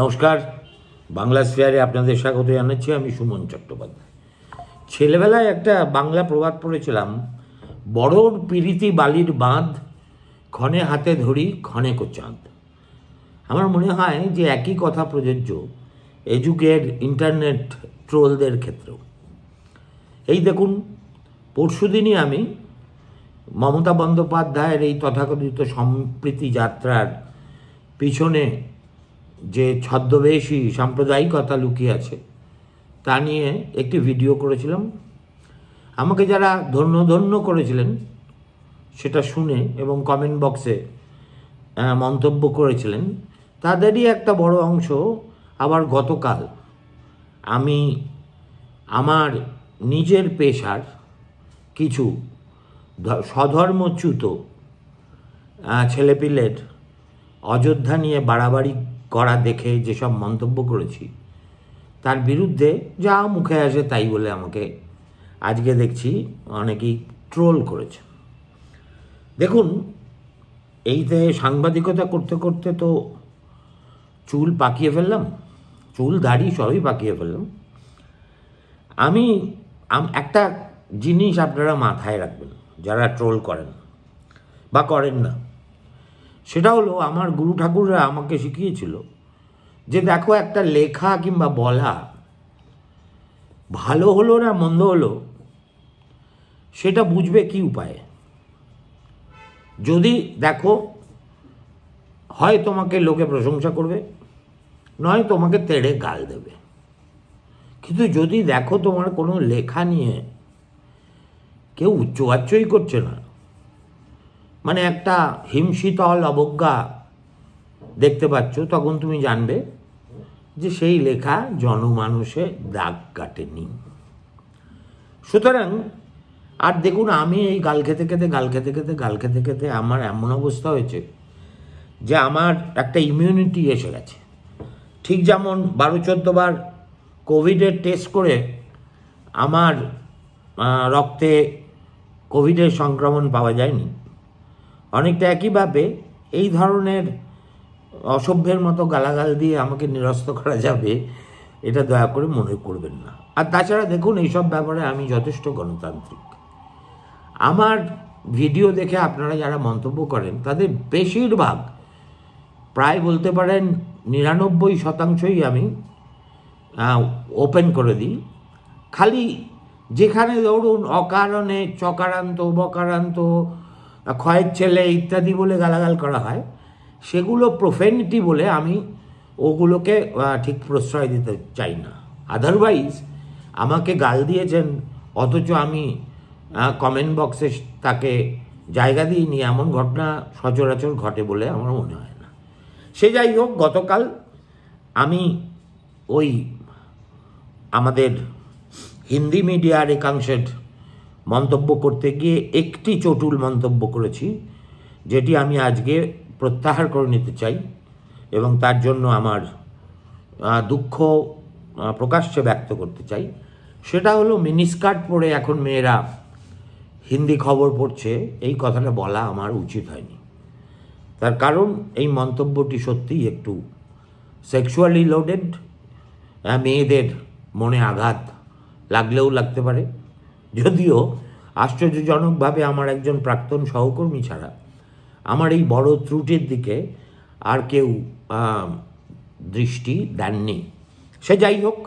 নমস্কার বাংলা স্পেয়ারে আপনাদের স্বাগত জানাচ্ছি আমি সুমন চট্টোপাধ্যায় ছেলেবেলায় একটা বাংলা প্রবাদ পড়েছিলাম বড় পিরিতি বালির বাঁধ ক্ষণে হাতে ধরি ক্ষণে চাঁদ আমার মনে হয় যে একই কথা প্রযোজ্য এজুকের ইন্টারনেট ট্রোলদের ক্ষেত্রেও এই দেখুন পরশুদিনই আমি মমতা বন্দ্যোপাধ্যায়ের এই তথাকথিত সম্প্রীতি যাত্রার পিছনে যে ছদ্মবেশী সাম্প্রদায়িকতা লুকিয়ে আছে তা নিয়ে একটি ভিডিও করেছিলাম আমাকে যারা ধন্য ধন্য করেছিলেন সেটা শুনে এবং কমেন্ট বক্সে মন্তব্য করেছিলেন তাদেরই একটা বড় অংশ আবার গতকাল আমি আমার নিজের পেশার কিছু সধর্মচ্যুত ছেলেপিলের অযোধ্যা নিয়ে বাড়াবাড়ি করা দেখে যেসব মন্তব্য করেছি তার বিরুদ্ধে যা মুখে আসে তাই বলে আমাকে আজকে দেখছি অনেকেই ট্রোল করেছে দেখুন এইতে সাংবাদিকতা করতে করতে তো চুল পাকিয়ে ফেললাম চুল দাড়ি সবই পাকিয়ে ফেললাম আমি একটা জিনিস আপনারা মাথায় রাখবেন যারা ট্রোল করেন বা করেন না সেটা হলো আমার গুরু ঠাকুররা আমাকে শিখিয়েছিল যে দেখো একটা লেখা কিংবা বলা ভালো হলো না মন্দ হলো সেটা বুঝবে কি উপায়ে যদি দেখো হয় তোমাকে লোকে প্রশংসা করবে নয় তোমাকে তেড়ে গাল দেবে কিন্তু যদি দেখো তোমার কোনো লেখা নিয়ে কেউ উচ্চবাচ্চই করছে না মানে একটা হিমশীতল অবজ্ঞা দেখতে পাচ্ছ তখন তুমি জানবে যে সেই লেখা জনমানুষে দাগ কাটেনি সুতরাং আর দেখুন আমি এই গাল খেতে খেতে গাল খেতে খেতে গাল খেতে খেতে আমার এমন অবস্থা হয়েছে যে আমার একটা ইমিউনিটি এসে গেছে ঠিক যেমন বারো চোদ্দোবার কোভিডের টেস্ট করে আমার রক্তে কোভিডের সংক্রমণ পাওয়া যায়নি অনেকটা একইভাবে এই ধরনের অসভ্যের মতো গালাগাল দিয়ে আমাকে নিরস্ত করা যাবে এটা দয়া করে মনে করবেন না আর তাছাড়া দেখুন এইসব ব্যাপারে আমি যথেষ্ট গণতান্ত্রিক আমার ভিডিও দেখে আপনারা যারা মন্তব্য করেন তাদের বেশিরভাগ প্রায় বলতে পারেন নিরানব্বই শতাংশই আমি ওপেন করে দিই খালি যেখানে ধরুন অকারণে চকারান্ত বকারান্ত ক্ষয়ের ছেলে ইত্যাদি বলে গালাগাল করা হয় সেগুলো প্রোফেনিটি বলে আমি ওগুলোকে ঠিক প্রশ্রয় দিতে চাই না আদারওয়াইজ আমাকে গাল দিয়েছেন অথচ আমি কমেন্ট বক্সে তাকে জায়গা দিইনি এমন ঘটনা সচরাচর ঘটে বলে আমার মনে হয় না সে যাই হোক গতকাল আমি ওই আমাদের হিন্দি মিডিয়ার একাংশের মন্তব্য করতে গিয়ে একটি চটুল মন্তব্য করেছি যেটি আমি আজকে প্রত্যাহার করে নিতে চাই এবং তার জন্য আমার দুঃখ প্রকাশ্যে ব্যক্ত করতে চাই সেটা হলো মিনিস্কার্ট পরে এখন মেয়েরা হিন্দি খবর পড়ছে এই কথাটা বলা আমার উচিত হয়নি তার কারণ এই মন্তব্যটি সত্যিই একটু সেক্সুয়ালি লোডেড মেয়েদের মনে আঘাত লাগলেও লাগতে পারে যদিও আশ্চর্যজনকভাবে আমার একজন প্রাক্তন সহকর্মী ছাড়া আমার এই বড় ত্রুটির দিকে আর কেউ দৃষ্টি দেননি সে যাই হোক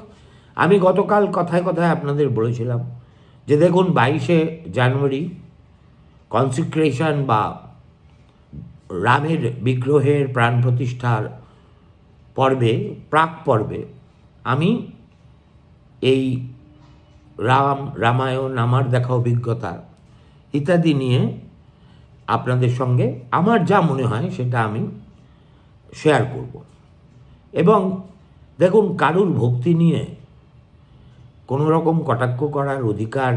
আমি গতকাল কথায় কথায় আপনাদের বলেছিলাম যে দেখুন বাইশে জানুয়ারি কনসিক্রেশন বা রামের বিগ্রহের প্রাণ প্রতিষ্ঠার পর্বে প্রাক পর্বে আমি এই রাম রামায়ণ আমার দেখা অভিজ্ঞতা ইত্যাদি নিয়ে আপনাদের সঙ্গে আমার যা মনে হয় সেটা আমি শেয়ার করব এবং দেখুন কারুর ভক্তি নিয়ে কোনো রকম কটাক্ষ করার অধিকার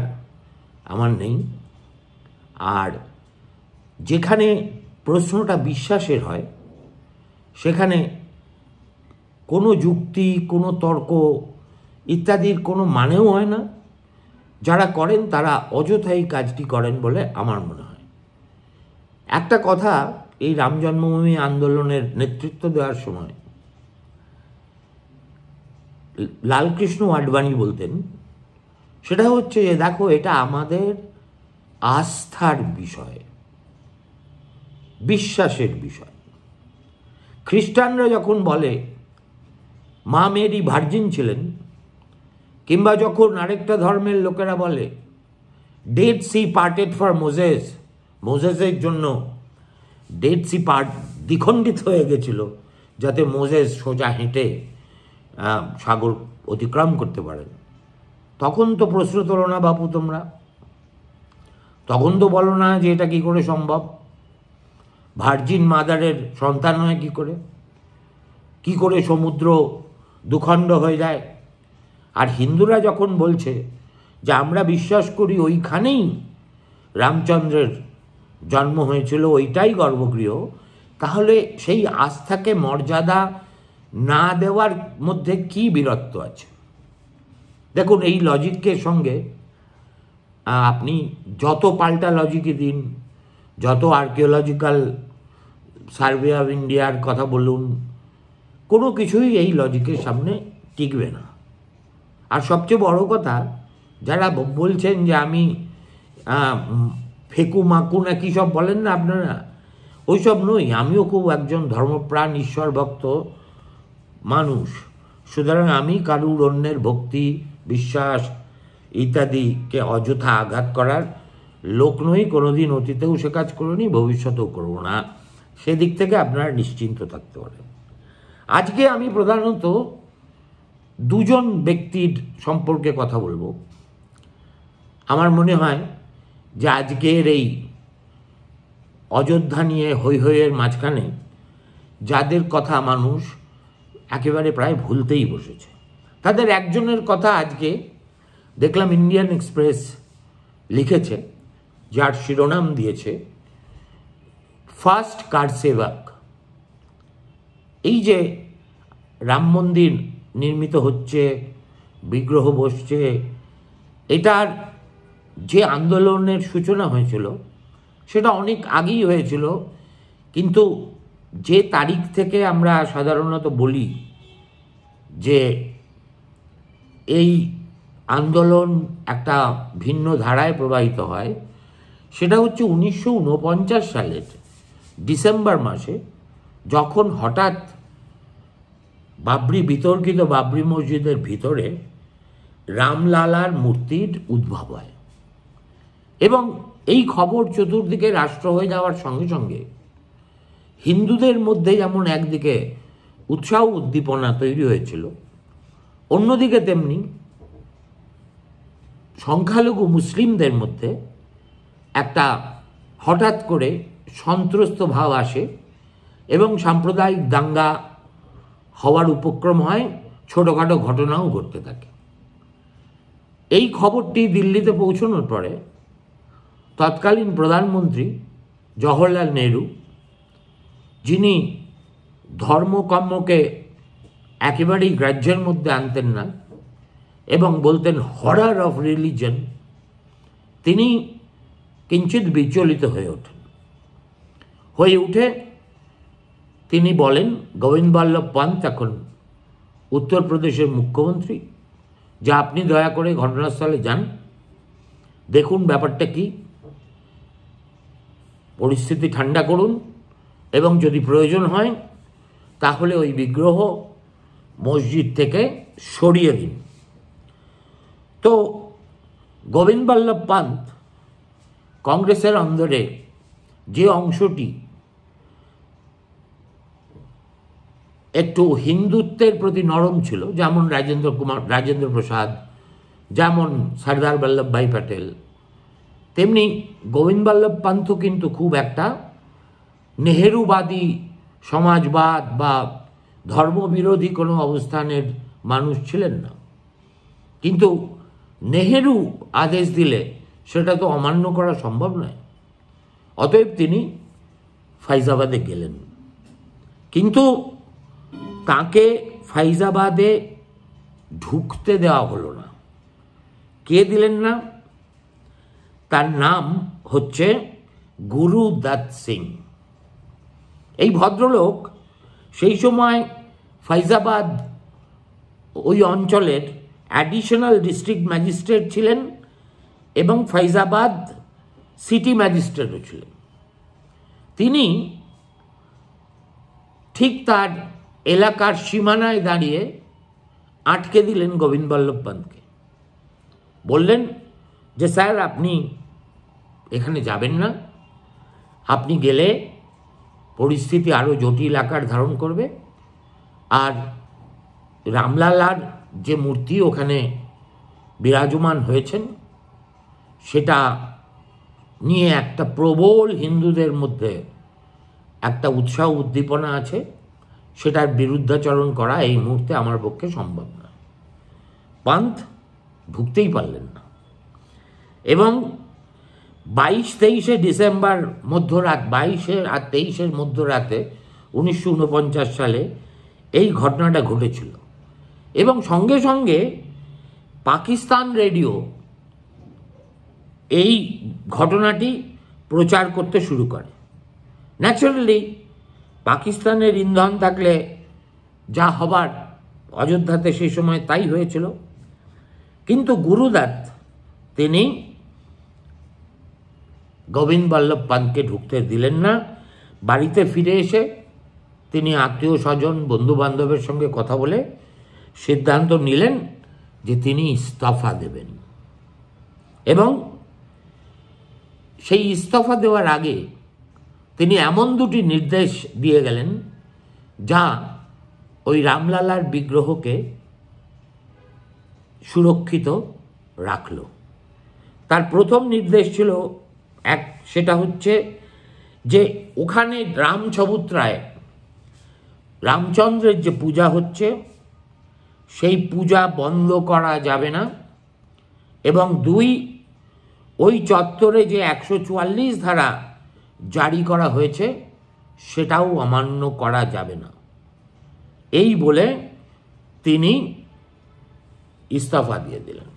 আমার নেই আর যেখানে প্রশ্নটা বিশ্বাসের হয় সেখানে কোনো যুক্তি কোনো তর্ক ইত্যাদির কোনো মানেও হয় না যারা করেন তারা অযথাই কাজটি করেন বলে আমার মনে হয় একটা কথা এই রাম জন্মভূমি আন্দোলনের নেতৃত্ব দেওয়ার সময় লালকৃষ্ণ আডবাণী বলতেন সেটা হচ্ছে যে দেখো এটা আমাদের আস্থার বিষয় বিশ্বাসের বিষয় খ্রিস্টানরা যখন বলে মা মেরি ভার্জিন ছিলেন কিংবা যখন আরেকটা ধর্মের লোকেরা বলে Dead Sea parted for Moses মোজেসের জন্য ডেড সি পার্ট দ্বিখণ্ডিত হয়ে গেছিল যাতে মোজেস সোজা হেঁটে সাগর অতিক্রম করতে পারেন তখন তো প্রশ্ন তোলো না বাপু তোমরা তখন তো বলো না যে এটা কি করে সম্ভব ভার্জিন মাদারের সন্তান হয় কি করে কি করে সমুদ্র দুখণ্ড হয়ে যায় আর হিন্দুরা যখন বলছে যে আমরা বিশ্বাস করি ওইখানেই রামচন্দ্রের জন্ম হয়েছিল ওইটাই গর্ভগৃহ তাহলে সেই আস্থাকে মর্যাদা না দেওয়ার মধ্যে কি বীরত্ব আছে দেখুন এই লজিকের সঙ্গে আপনি যত পাল্টা লজিকই দিন যত আর্কিওলজিক্যাল সার্ভে অফ ইন্ডিয়ার কথা বলুন কোনো কিছুই এই লজিকের সামনে টিকবে না আর সবচেয়ে বড় কথা যারা বলছেন যে আমি ফেকু মাকু না সব বলেন না আপনারা ওইসব নই আমিও খুব একজন ধর্মপ্রাণ ঈশ্বর ভক্ত মানুষ সুতরাং আমি কারুর অন্যের ভক্তি বিশ্বাস ইত্যাদিকে অযথা আঘাত করার লোক নই কোনোদিন অতীতেও সে কাজ করিনি ভবিষ্যতেও করব না সেদিক থেকে আপনারা নিশ্চিন্ত থাকতে পারেন আজকে আমি প্রধানত দুজন ব্যক্তির সম্পর্কে কথা বলবো আমার মনে হয় যে আজকের এই অযোধ্যা নিয়ে হৈ হইয়ের মাঝখানে যাদের কথা মানুষ একেবারে প্রায় ভুলতেই বসেছে তাদের একজনের কথা আজকে দেখলাম ইন্ডিয়ান এক্সপ্রেস লিখেছে যার শিরোনাম দিয়েছে ফার্স্ট কার সেবাক এই যে রাম মন্দির নির্মিত হচ্ছে বিগ্রহ বসছে এটার যে আন্দোলনের সূচনা হয়েছিল সেটা অনেক আগেই হয়েছিল কিন্তু যে তারিখ থেকে আমরা সাধারণত বলি যে এই আন্দোলন একটা ভিন্ন ধারায় প্রবাহিত হয় সেটা হচ্ছে উনিশশো সালের ডিসেম্বর মাসে যখন হঠাৎ বাবরি বিতর্কিত বাবরি মসজিদের ভিতরে রামলালার মূর্তির উদ্ভব হয় এবং এই খবর চতুর্দিকে রাষ্ট্র হয়ে যাওয়ার সঙ্গে সঙ্গে হিন্দুদের মধ্যে যেমন একদিকে উৎসাহ উদ্দীপনা তৈরি হয়েছিল অন্যদিকে তেমনি সংখ্যালঘু মুসলিমদের মধ্যে একটা হঠাৎ করে সন্ত্রস্ত ভাব আসে এবং সাম্প্রদায়িক দাঙ্গা হওয়ার উপক্রম হয় ছোটোখাটো ঘটনাও ঘটতে থাকে এই খবরটি দিল্লিতে পৌঁছানোর পরে তৎকালীন প্রধানমন্ত্রী জওহরলাল নেহরু যিনি ধর্মকর্মকে একেবারেই গ্রাহ্যের মধ্যে আনতেন না এবং বলতেন হরার অফ রিলিজন তিনি কিঞ্চিত বিচলিত হয়ে ওঠেন হয়ে উঠে তিনি বলেন বল্লভ পান্ত এখন উত্তরপ্রদেশের মুখ্যমন্ত্রী যা আপনি দয়া করে ঘটনাস্থলে যান দেখুন ব্যাপারটা কি পরিস্থিতি ঠান্ডা করুন এবং যদি প্রয়োজন হয় তাহলে ওই বিগ্রহ মসজিদ থেকে সরিয়ে দিন তো গোবিন্দ বল্লভ পান্ত কংগ্রেসের অন্দরে যে অংশটি একটু হিন্দুত্বের প্রতি নরম ছিল যেমন রাজেন্দ্র কুমার রাজেন্দ্র প্রসাদ যেমন সর্দার বল্লভভাই প্যাটেল তেমনি গোবিন্দ বল্লভ পান্থ কিন্তু খুব একটা নেহেরুবাদী সমাজবাদ বা ধর্মবিরোধী কোনো অবস্থানের মানুষ ছিলেন না কিন্তু নেহেরু আদেশ দিলে সেটা তো অমান্য করা সম্ভব নয় অতএব তিনি ফাইজাবাদে গেলেন কিন্তু তাকে ফাইজাবাদে ঢুকতে দেওয়া হলো না কে দিলেন না তার নাম হচ্ছে গুরু দাত সিং এই ভদ্রলোক সেই সময় ফাইজাবাদ ওই অঞ্চলের অ্যাডিশনাল ডিস্ট্রিক্ট ম্যাজিস্ট্রেট ছিলেন এবং ফাইজাবাদ সিটি ম্যাজিস্ট্রেটও ছিলেন তিনি ঠিক তার এলাকার সীমানায় দাঁড়িয়ে আটকে দিলেন গোবিন্দ বল্লভ পান্তকে বললেন যে স্যার আপনি এখানে যাবেন না আপনি গেলে পরিস্থিতি আরও জটিল আকার ধারণ করবে আর রামলালার যে মূর্তি ওখানে বিরাজমান হয়েছেন সেটা নিয়ে একটা প্রবল হিন্দুদের মধ্যে একটা উৎসাহ উদ্দীপনা আছে সেটার বিরুদ্ধাচরণ করা এই মুহূর্তে আমার পক্ষে সম্ভব নয় পান্থ ভুগতেই পারলেন না এবং বাইশ তেইশে ডিসেম্বর মধ্যরাত বাইশের আর তেইশের মধ্যরাতে উনিশশো সালে এই ঘটনাটা ঘটেছিল এবং সঙ্গে সঙ্গে পাকিস্তান রেডিও এই ঘটনাটি প্রচার করতে শুরু করে ন্যাচারালি পাকিস্তানের ইন্ধন থাকলে যা হবার অযোধ্যাতে সেই সময় তাই হয়েছিল কিন্তু গুরুদাত তিনি গোবিন্দ বল্লভ পানকে ঢুকতে দিলেন না বাড়িতে ফিরে এসে তিনি আত্মীয় স্বজন বন্ধুবান্ধবের সঙ্গে কথা বলে সিদ্ধান্ত নিলেন যে তিনি ইস্তফা দেবেন এবং সেই ইস্তফা দেওয়ার আগে তিনি এমন দুটি নির্দেশ দিয়ে গেলেন যা ওই রামলালার বিগ্রহকে সুরক্ষিত রাখল তার প্রথম নির্দেশ ছিল এক সেটা হচ্ছে যে ওখানে রাম ছবুত্রায় রামচন্দ্রের যে পূজা হচ্ছে সেই পূজা বন্ধ করা যাবে না এবং দুই ওই চত্বরে যে একশো চুয়াল্লিশ ধারা জারি করা হয়েছে সেটাও অমান্য করা যাবে না এই বলে তিনি ইস্তফা দিয়ে দিলেন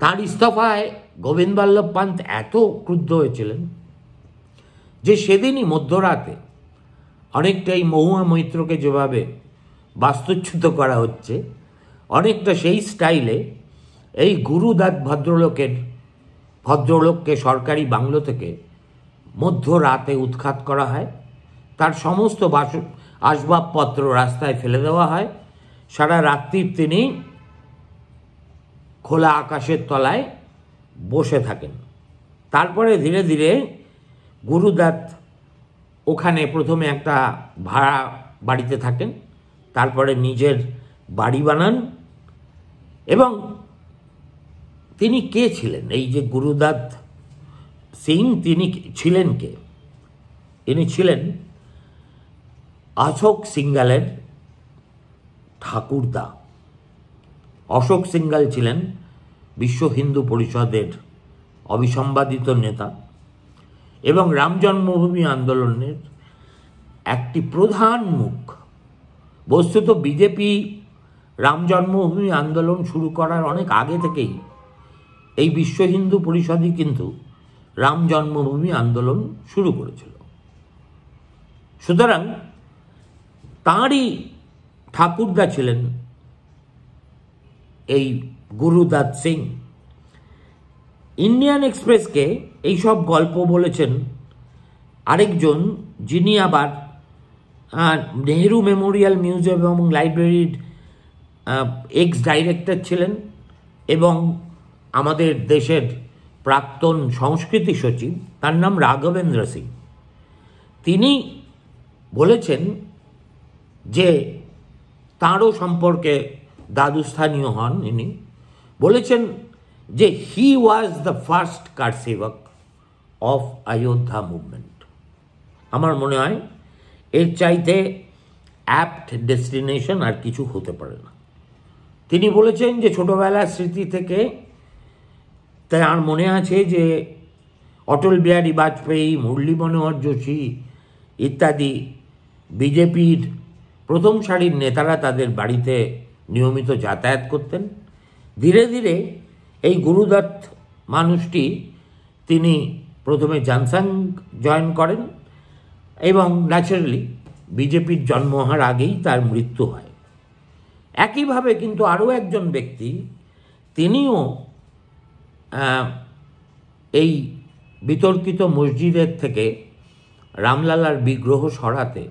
তার ইস্তফায় গোবিন্দ বল্লভ পান্ত এত ক্রুদ্ধ হয়েছিলেন যে সেদিনই মধ্যরাতে অনেকটা এই মহুয়া মৈত্রকে যেভাবে বাস্তুচ্যুত করা হচ্ছে অনেকটা সেই স্টাইলে এই গুরুদাত ভদ্রলোকের ভদ্রলোককে সরকারি বাংলো থেকে মধ্যরাতে উৎখাত করা হয় তার সমস্ত বাস আসবাবপত্র রাস্তায় ফেলে দেওয়া হয় সারা রাত্রির তিনি খোলা আকাশের তলায় বসে থাকেন তারপরে ধীরে ধীরে গুরুদাত ওখানে প্রথমে একটা ভাড়া বাড়িতে থাকেন তারপরে নিজের বাড়ি বানান এবং তিনি কে ছিলেন এই যে গুরুদাত সিং তিনি ছিলেন কে তিনি ছিলেন আশোক সিঙ্গালের ঠাকুরদা অশোক সিঙ্গাল ছিলেন বিশ্ব হিন্দু পরিষদের অবিসম্বাদিত নেতা এবং রাম জন্মভূমি আন্দোলনের একটি প্রধান মুখ বস্তুত বিজেপি রাম জন্মভূমি আন্দোলন শুরু করার অনেক আগে থেকেই এই বিশ্ব হিন্দু পরিষদই কিন্তু রাম জন্মভূমি আন্দোলন শুরু করেছিল সুতরাং তাঁরই ঠাকুরদা ছিলেন এই গুরুদাত সিং ইন্ডিয়ান এক্সপ্রেসকে এইসব গল্প বলেছেন আরেকজন যিনি আবার নেহেরু মেমোরিয়াল মিউজিয়াম এবং লাইব্রেরির এক্স ডাইরেক্টর ছিলেন এবং আমাদের দেশের প্রাক্তন সংস্কৃতি সচিব তার নাম রাঘবেন্দ্র সিং তিনি বলেছেন যে তাঁরও সম্পর্কে দাদুস্থানীয় হন ইনি বলেছেন যে হি ওয়াজ দ্য ফার্স্ট কার সেবক অফ অযোধ্যা মুভমেন্ট আমার মনে হয় এর চাইতে অ্যাপ্ট ডেস্টিনেশন আর কিছু হতে পারে না তিনি বলেছেন যে ছোটোবেলার স্মৃতি থেকে তাই আর মনে আছে যে অটল বিহারী বাজপেয়ী মুরলী মনোহর যোশী ইত্যাদি বিজেপির প্রথম সারির নেতারা তাদের বাড়িতে নিয়মিত যাতায়াত করতেন ধীরে ধীরে এই গুরুদত্ত মানুষটি তিনি প্রথমে জানসাং জয়েন করেন এবং ন্যাচারালি বিজেপির জন্ম হওয়ার আগেই তার মৃত্যু হয় একইভাবে কিন্তু আরও একজন ব্যক্তি তিনিও এই বিতর্কিত মসজিদের থেকে রামলালার বিগ্রহ সরাতে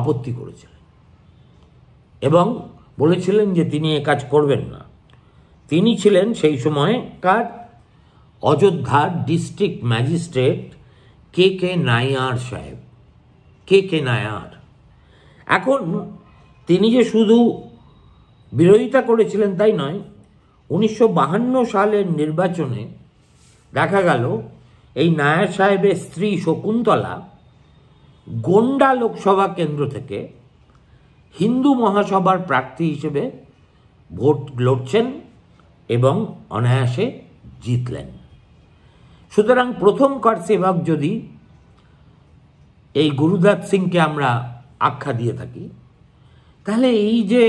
আপত্তি করেছিলেন এবং বলেছিলেন যে তিনি এ কাজ করবেন না তিনি ছিলেন সেই সময় কার অযোধ্যার district magistrate K K Nair সাহেব কে কে নায়ার এখন তিনি যে শুধু বিরোধিতা করেছিলেন তাই নয় উনিশশো সালের নির্বাচনে দেখা গেল এই নায়ার সাহেবের স্ত্রী শকুন্তলা গোন্ডা লোকসভা কেন্দ্র থেকে হিন্দু মহাসভার প্রার্থী হিসেবে ভোট লড়ছেন এবং অনায়াসে জিতলেন সুতরাং প্রথম কর সেবক যদি এই গুরুদাস সিংকে আমরা আখ্যা দিয়ে থাকি তাহলে এই যে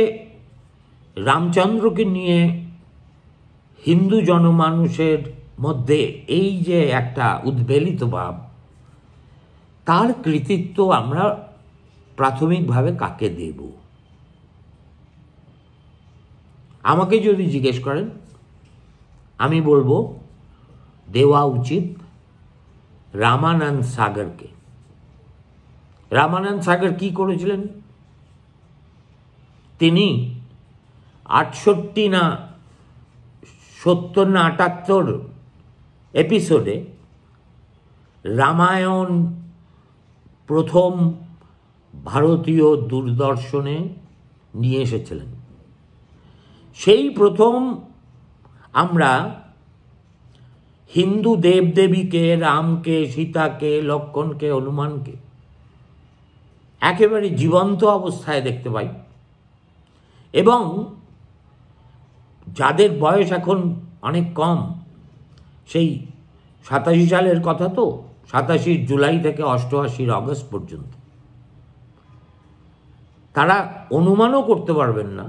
রামচন্দ্রকে নিয়ে হিন্দু জনমানুষের মধ্যে এই যে একটা উদ্বেলিত ভাব তার কৃতিত্ব আমরা প্রাথমিকভাবে কাকে দেব আমাকে যদি জিজ্ঞেস করেন আমি বলবো দেওয়া উচিত রামানন্দ সাগরকে রামানন্দ সাগর কি করেছিলেন তিনি আটষট্টি না সত্তর না আটাত্তর এপিসোডে রামায়ণ প্রথম ভারতীয় দূরদর্শনে নিয়ে এসেছিলেন সেই প্রথম আমরা হিন্দু দেবদেবীকে রামকে সীতাকে লক্ষণকে হনুমানকে একেবারে জীবন্ত অবস্থায় দেখতে পাই এবং যাদের বয়স এখন অনেক কম সেই সাতাশি সালের কথা তো সাতাশি জুলাই থেকে অষ্টআশির আগস্ট পর্যন্ত তারা অনুমানও করতে পারবেন না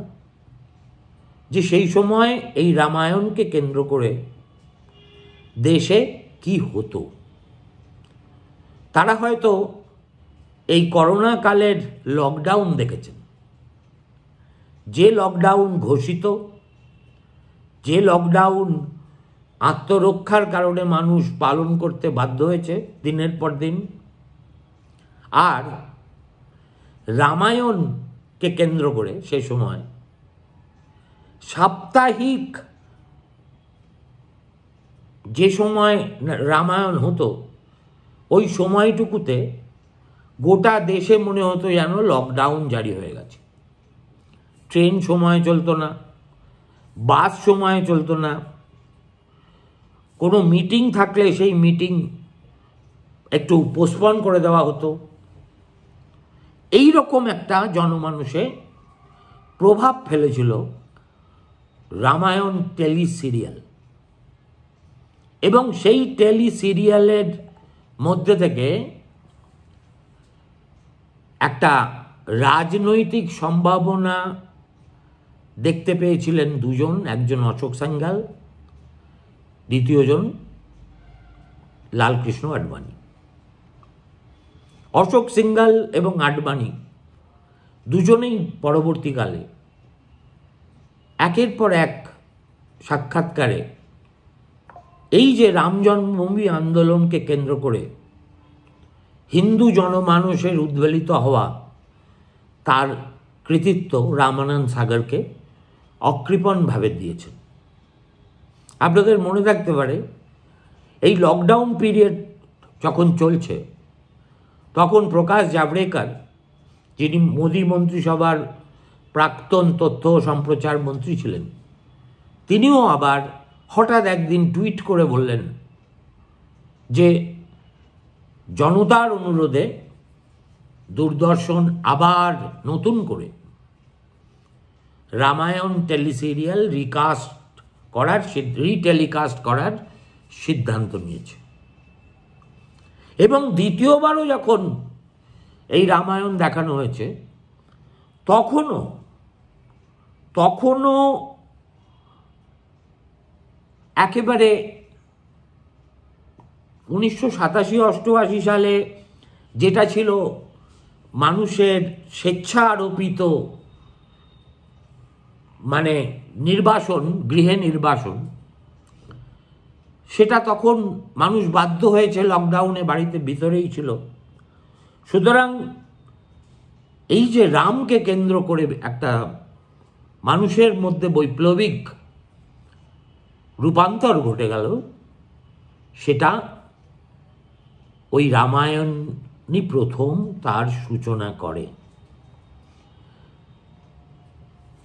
যে সেই সময় এই রামায়ণকে কেন্দ্র করে দেশে কি হতো তারা হয়তো এই করোনা কালের লকডাউন দেখেছেন যে লকডাউন ঘোষিত যে লকডাউন আত্মরক্ষার কারণে মানুষ পালন করতে বাধ্য হয়েছে দিনের পর দিন আর রামায়ণকে কেন্দ্র করে সে সময় সাপ্তাহিক যে সময় রামায়ণ হতো ওই সময়টুকুতে গোটা দেশে মনে হতো যেন লকডাউন জারি হয়ে গেছে ট্রেন সময় চলতো না বাস সময়ে চলতো না কোনো মিটিং থাকলে সেই মিটিং একটু পোস্টপন করে দেওয়া হতো এই রকম একটা জনমানুষে প্রভাব ফেলেছিল রামায়ণ টেলি সিরিয়াল এবং সেই টেলি সিরিয়ালের মধ্যে থেকে একটা রাজনৈতিক সম্ভাবনা দেখতে পেয়েছিলেন দুজন একজন অশোক সাঙ্গাল দ্বিতীয়জন লালকৃষ্ণ আডবাণী অশোক সিঙ্গাল এবং আডবাণী দুজনেই পরবর্তীকালে একের পর এক সাক্ষাৎকারে এই যে রাম জন্মভূমি আন্দোলনকে কেন্দ্র করে হিন্দু জনমানুষের উদ্বেলিত হওয়া তার কৃতিত্ব রামানন্দ সাগরকে অকৃপণভাবে দিয়েছেন আপনাদের মনে থাকতে পারে এই লকডাউন পিরিয়ড যখন চলছে তখন প্রকাশ জাভড়েকার যিনি মোদি মন্ত্রিসভার প্রাক্তন তথ্য সম্প্রচার মন্ত্রী ছিলেন তিনিও আবার হঠাৎ একদিন টুইট করে বললেন যে জনতার অনুরোধে দূরদর্শন আবার নতুন করে রামায়ণ টেলিসিরিয়াল রিকাস্ট করার রিটেলিকাস্ট করার সিদ্ধান্ত নিয়েছে এবং দ্বিতীয়বারও যখন এই রামায়ণ দেখানো হয়েছে তখনও তখনও একেবারে উনিশশো সাতাশি অষ্টআশি সালে যেটা ছিল মানুষের স্বেচ্ছা আরোপিত মানে নির্বাসন গৃহে নির্বাসন সেটা তখন মানুষ বাধ্য হয়েছে লকডাউনে বাড়িতে ভিতরেই ছিল সুতরাং এই যে রামকে কেন্দ্র করে একটা মানুষের মধ্যে বৈপ্লবিক রূপান্তর ঘটে গেল সেটা ওই রামায়ণই প্রথম তার সূচনা করে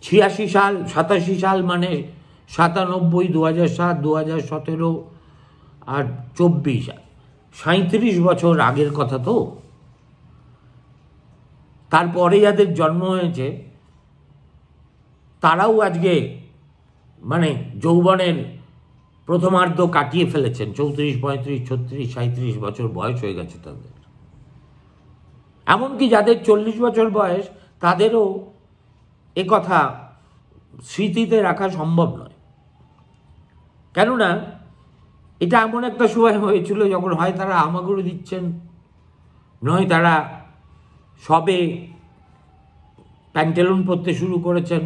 ছিয়াশি সাল সাতাশি সাল মানে সাতানব্বই দু হাজার সাত দু হাজার সতেরো আর চব্বিশ সাঁত্রিশ বছর আগের কথা তো তারপরে যাদের জন্ম হয়েছে তারাও আজকে মানে যৌবনের প্রথমার্ধ কাটিয়ে ফেলেছেন চৌত্রিশ পঁয়ত্রিশ ছত্রিশ সাঁত্রিশ বছর বয়স হয়ে গেছে তাদের এমনকি যাদের চল্লিশ বছর বয়স তাদেরও এ কথা স্মৃতিতে রাখা সম্ভব নয় কেননা এটা এমন একটা সময় হয়েছিল যখন হয় তারা আমাগুলো দিচ্ছেন নয় তারা সবে প্যান্টেলুন পরতে শুরু করেছেন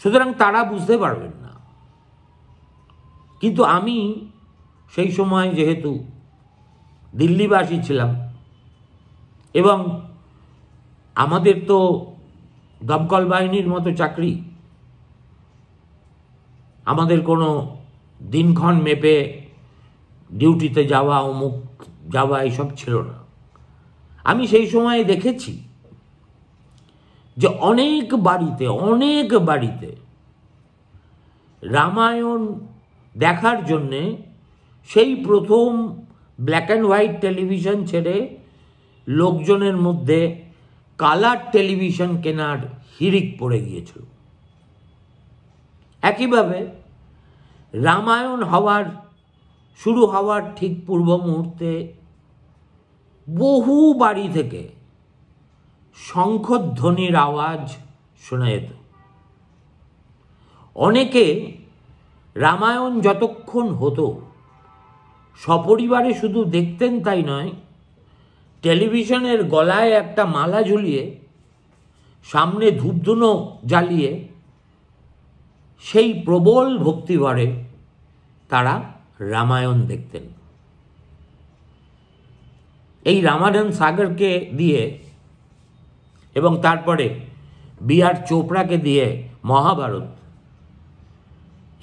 সুতরাং তারা বুঝতে পারবেন না কিন্তু আমি সেই সময় যেহেতু দিল্লিবাসী ছিলাম এবং আমাদের তো দমকল বাহিনীর মতো চাকরি আমাদের কোনো দিনক্ষণ মেপে ডিউটিতে যাওয়া অমুক যাওয়া এইসব ছিল না আমি সেই সময় দেখেছি যে অনেক বাড়িতে অনেক বাড়িতে রামায়ণ দেখার জন্যে সেই প্রথম ব্ল্যাক অ্যান্ড হোয়াইট টেলিভিশন ছেড়ে লোকজনের মধ্যে কালার টেলিভিশন কেনার হিড়িক পড়ে গিয়েছিল একইভাবে রামায়ণ হওয়ার শুরু হওয়ার ঠিক পূর্ব মুহূর্তে বহু বাড়ি থেকে শঙ্খধ্বনির আওয়াজ শোনা যেত অনেকে রামায়ণ যতক্ষণ হতো সপরিবারে শুধু দেখতেন তাই নয় টেলিভিশনের গলায় একটা মালা ঝুলিয়ে সামনে ধূপধুনো জ্বালিয়ে সেই প্রবল ভক্তিভরে তারা রামায়ণ দেখতেন এই রামায়ণ সাগরকে দিয়ে এবং তারপরে বি আর চোপড়াকে দিয়ে মহাভারত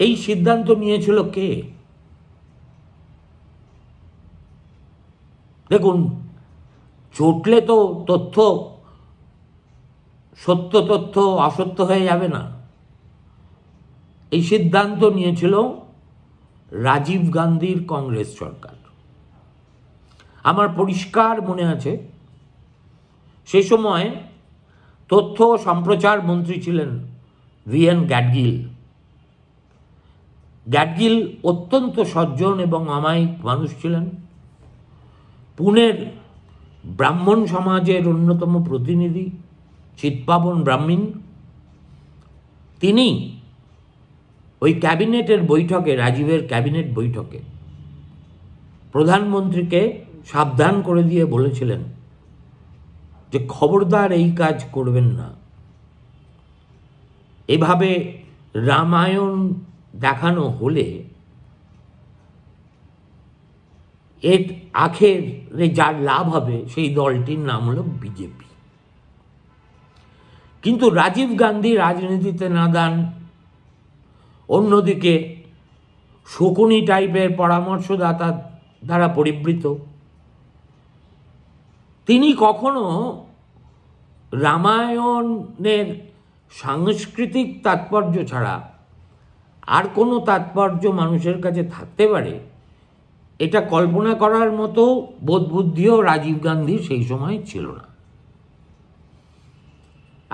এই সিদ্ধান্ত নিয়েছিল কে দেখুন চটলে তো তথ্য সত্য তথ্য অসত্য হয়ে যাবে না এই সিদ্ধান্ত নিয়েছিল রাজীব গান্ধীর কংগ্রেস সরকার আমার পরিষ্কার মনে আছে সে সময় তথ্য ও সম্প্রচার মন্ত্রী ছিলেন ভি এন গ্যাডগিল গ্যাডগিল অত্যন্ত সজ্জন এবং অমায়িক মানুষ ছিলেন পুনের ব্রাহ্মণ সমাজের অন্যতম প্রতিনিধি চিৎপাবন ব্রাহ্মণ তিনি ওই ক্যাবিনেটের বৈঠকে রাজীবের ক্যাবিনেট বৈঠকে প্রধানমন্ত্রীকে সাবধান করে দিয়ে বলেছিলেন যে খবরদার এই কাজ করবেন না এভাবে রামায়ণ দেখানো হলে এর আখেরে যার লাভ হবে সেই দলটির নাম হলো বিজেপি কিন্তু রাজীব গান্ধী রাজনীতিতে নাদান অন্যদিকে শকুনি টাইপের পরামর্শদাতা দ্বারা পরিবৃত তিনি কখনো রামায়ণের সাংস্কৃতিক তাৎপর্য ছাড়া আর কোনো তাৎপর্য মানুষের কাছে থাকতে পারে এটা কল্পনা করার মতো বোধবুদ্ধিও রাজীব গান্ধীর সেই সময় ছিল না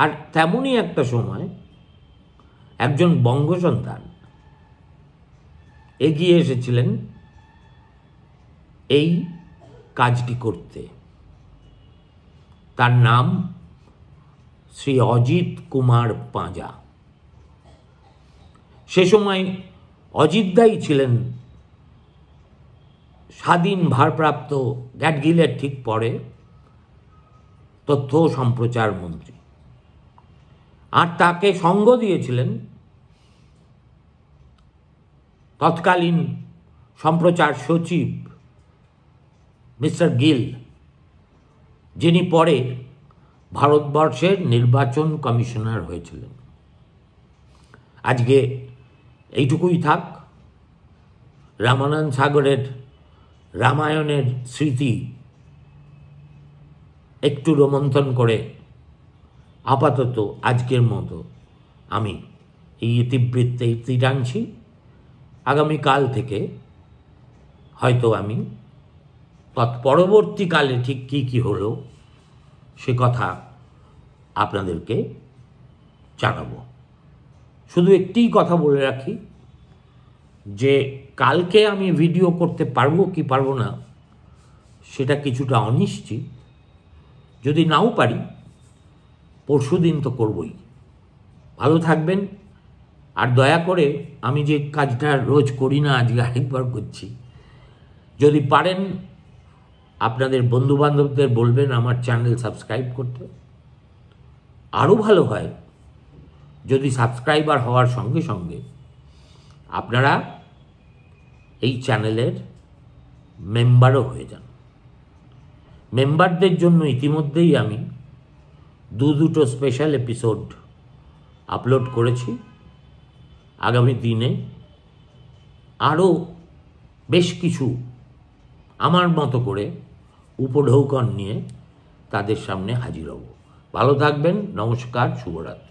আর তেমনই একটা সময় একজন বঙ্গ সন্তান এগিয়ে এসেছিলেন এই কাজটি করতে তার নাম শ্রী অজিত কুমার পাঁজা সে সময় অজিতদাই ছিলেন স্বাধীন ভারপ্রাপ্ত গ্যাটগিলের ঠিক পরে তথ্য সম্প্রচার মন্ত্রী আর তাকে সঙ্গ দিয়েছিলেন তৎকালীন সম্প্রচার সচিব মিস্টার গিল যিনি পরে ভারতবর্ষের নির্বাচন কমিশনার হয়েছিলেন আজকে এইটুকুই থাক রামানন্দ সাগরের রামায়ণের স্মৃতি একটু রোমন্থন করে আপাতত আজকের মতো আমি এই ইতিবৃত্তে ইতি টানছি আগামীকাল থেকে হয়তো আমি তৎপরবর্তীকালে ঠিক কী কী হলো সে কথা আপনাদেরকে জানাবো শুধু একটিই কথা বলে রাখি যে কালকে আমি ভিডিও করতে পারবো কি পারবো না সেটা কিছুটা অনিশ্চিত যদি নাও পারি পরশু দিন তো করবই ভালো থাকবেন আর দয়া করে আমি যে কাজটা রোজ করি না আজকে আরেকবার করছি যদি পারেন আপনাদের বন্ধুবান্ধবদের বলবেন আমার চ্যানেল সাবস্ক্রাইব করতে আরও ভালো হয় যদি সাবস্ক্রাইবার হওয়ার সঙ্গে সঙ্গে আপনারা এই চ্যানেলের মেম্বারও হয়ে যান মেম্বারদের জন্য ইতিমধ্যেই আমি দু দুটো স্পেশাল এপিসোড আপলোড করেছি আগামী দিনে আরও বেশ কিছু আমার মতো করে উপঢৌকন নিয়ে তাদের সামনে হাজির হব ভালো থাকবেন নমস্কার শুভরাত্রি